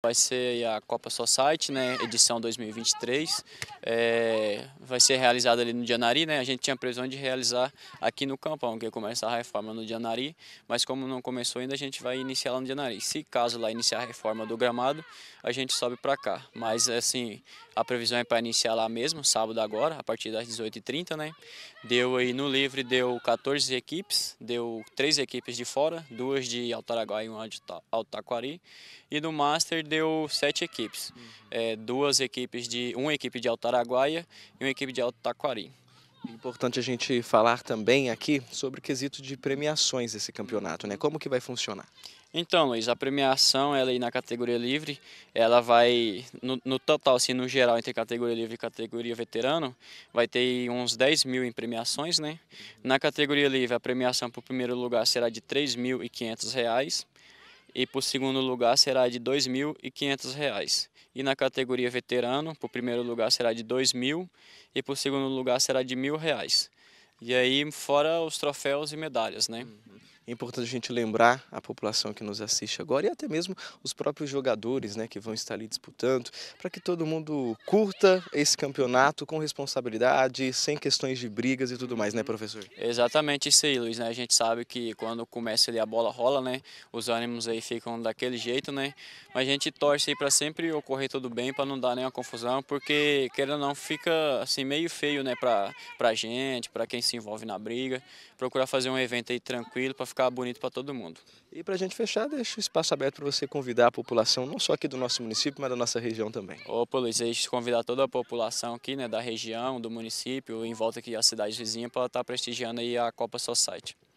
Vai ser a Copa Society, né, edição 2023, é, vai ser realizada ali no Dianari, né, a gente tinha previsão de realizar aqui no Campão, que começa a reforma no Dianari, mas como não começou ainda, a gente vai iniciar lá no Dianari. Se caso lá iniciar a reforma do gramado, a gente sobe para cá, mas assim, a previsão é para iniciar lá mesmo, sábado agora, a partir das 18h30, né, deu aí no livre, deu 14 equipes, deu três equipes de fora, duas de Altaraguá e uma de Altaquari, e no Master deu sete equipes. Uhum. É, duas equipes de. Uma equipe de Alto Araguaia e uma equipe de Alto Taquari. É importante a gente falar também aqui sobre o quesito de premiações desse campeonato, né? Como que vai funcionar? Então, Luiz, a premiação, ela é aí na categoria livre, ela vai, no, no, total, assim, no geral, entre categoria livre e categoria veterano, vai ter uns 10 mil em premiações, né? Uhum. Na categoria livre, a premiação para o primeiro lugar será de R$ 3.500 e para o segundo lugar será de R$ 2.500. E na categoria veterano, para o primeiro lugar será de R$ 2.000 e para o segundo lugar será de R$ 1.000. E aí fora os troféus e medalhas, né? Uhum. É importante a gente lembrar a população que nos assiste agora e até mesmo os próprios jogadores né, que vão estar ali disputando, para que todo mundo curta esse campeonato com responsabilidade, sem questões de brigas e tudo mais, né, professor? Exatamente isso aí, Luiz. Né? A gente sabe que quando começa ali a bola rola, né? Os ânimos aí ficam daquele jeito, né? Mas a gente torce aí para sempre ocorrer tudo bem, para não dar nenhuma confusão, porque querendo ou não fica assim meio feio, né, para a gente, para quem se envolve na briga. Procurar fazer um evento aí tranquilo para ficar ficar bonito para todo mundo. E para a gente fechar, deixa o espaço aberto para você convidar a população, não só aqui do nosso município, mas da nossa região também. Ô, Polícia, a gente convidar toda a população aqui, né, da região, do município, em volta aqui da cidade vizinha, para estar tá prestigiando aí a Copa Society.